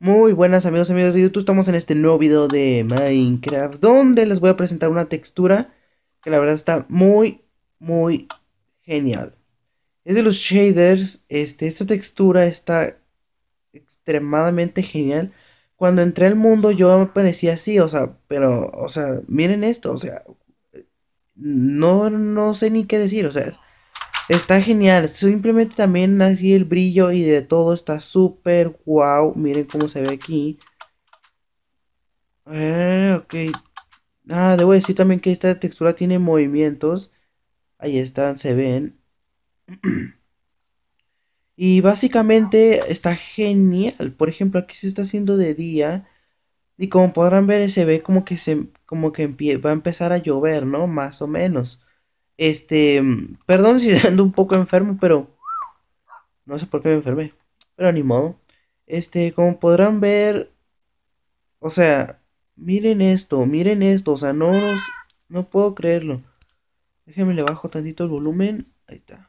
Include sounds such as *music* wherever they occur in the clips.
Muy buenas amigos y amigas de YouTube, estamos en este nuevo video de Minecraft donde les voy a presentar una textura que la verdad está muy, muy genial. Es de los shaders, este, esta textura está extremadamente genial cuando entré al mundo yo me parecía así, o sea, pero, o sea, miren esto, o sea, no, no sé ni qué decir, o sea, está genial, simplemente también así el brillo y de todo está súper guau, miren cómo se ve aquí. Eh, ok. Ah, debo decir también que esta textura tiene movimientos. Ahí están, se ven. *clears throat* Y básicamente está genial. Por ejemplo, aquí se está haciendo de día. Y como podrán ver, se ve como que se como que va a empezar a llover, ¿no? Más o menos. Este, mm, perdón si *laughs* ando un poco enfermo, pero no sé por qué me enfermé. Pero ni modo. Este, como podrán ver, o sea, miren esto, miren esto, o sea, no no puedo creerlo. Déjenme le bajo tantito el volumen. Ahí está.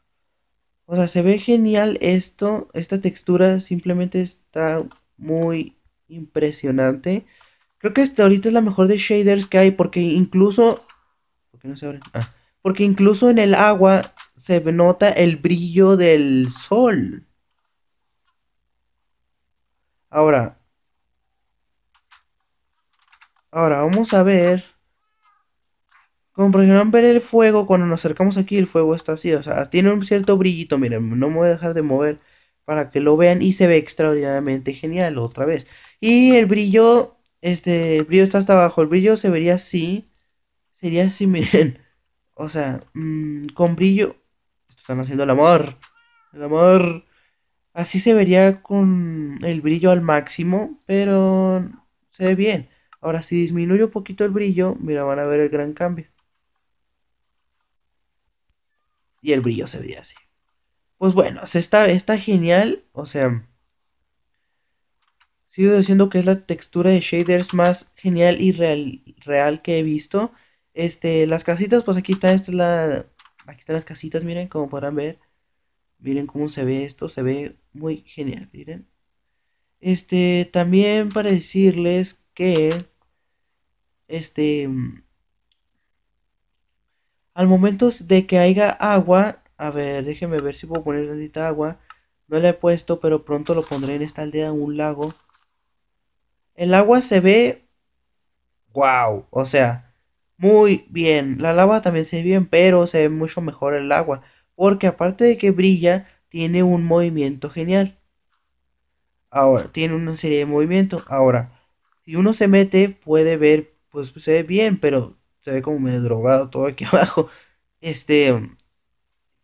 O sea, se ve genial esto. Esta textura simplemente está muy impresionante. Creo que este ahorita es la mejor de shaders que hay. Porque incluso... ¿Por no se abre? Ah, porque incluso en el agua se nota el brillo del sol. Ahora. Ahora vamos a ver. Como ver el fuego, cuando nos acercamos aquí, el fuego está así. O sea, tiene un cierto brillito. Miren, no me voy a dejar de mover para que lo vean. Y se ve extraordinariamente genial otra vez. Y el brillo, este, el brillo está hasta abajo. El brillo se vería así. Sería así, *laughs* miren. O sea, mm, con brillo. Están haciendo el amor. El amor. Así se vería con el brillo al máximo. Pero se ve bien. Ahora, si disminuyo un poquito el brillo, mira, van a ver el gran cambio y el brillo se ve así. Pues bueno, se está, está genial, o sea, sigo diciendo que es la textura de shaders más genial y real, real que he visto. Este, las casitas, pues aquí está, esta es aquí están las casitas, miren, como podrán ver. Miren cómo se ve esto, se ve muy genial, miren. Este, también para decirles que, este, al momento de que haya agua, a ver, déjenme ver si puedo poner tantita agua. No la he puesto, pero pronto lo pondré en esta aldea, en un lago. El agua se ve... ¡Wow! O sea, muy bien. La lava también se ve bien, pero se ve mucho mejor el agua. Porque aparte de que brilla, tiene un movimiento genial. Ahora, tiene una serie de movimientos. Ahora, si uno se mete, puede ver, pues se ve bien, pero se ve como medio drogado todo aquí *laughs* abajo. Este,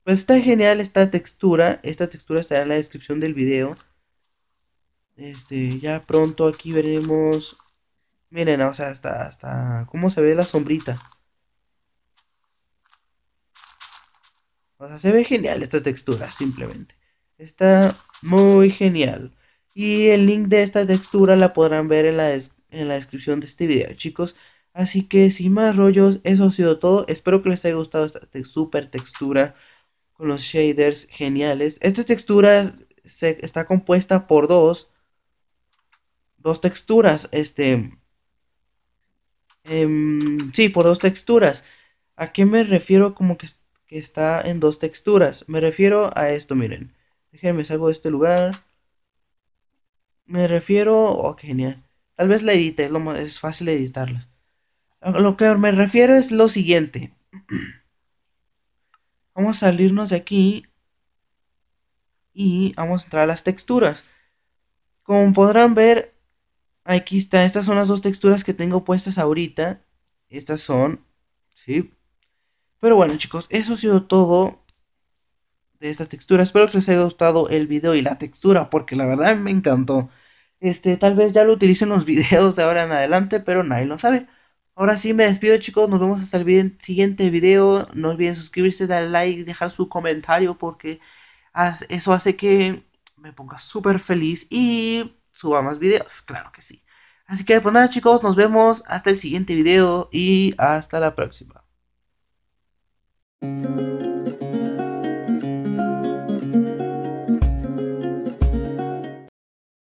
pues está genial esta textura. Esta textura estará en la descripción del video. Este, ya pronto aquí veremos. Miren, o sea, hasta, cómo se ve la sombrita. O sea, se ve genial esta textura, simplemente. Está muy genial. Y el link de esta textura la podrán ver en la, en la descripción de este video, chicos. Así que sin más rollos, eso ha sido todo. Espero que les haya gustado esta super textura con los shaders geniales. Esta textura se, está compuesta por dos. Dos texturas. Este. Em, sí, por dos texturas. ¿A qué me refiero como que, está en dos texturas? Me refiero a esto, miren. Déjenme salgo de este lugar. Me refiero. Oh, genial. Tal vez la edite, es, lo es fácil editarla lo que me refiero es lo siguiente. Vamos a salirnos de aquí y vamos a entrar a las texturas. Como podrán ver, aquí está. Estas son las dos texturas que tengo puestas ahorita. Estas son, ¿sí? Pero bueno chicos, eso ha sido todo de esta textura. Espero que les haya gustado el video y la textura, porque la verdad me encantó. Este, tal vez ya lo en los *laughs* videos de ahora en adelante, pero nadie lo sabe. Ahora sí me despido chicos, nos vemos hasta el siguiente video. No olviden suscribirse, darle like, dejar su comentario porque eso hace que me ponga súper feliz y suba más videos, claro que sí. Así que pues nada chicos, nos vemos hasta el siguiente video y hasta la próxima.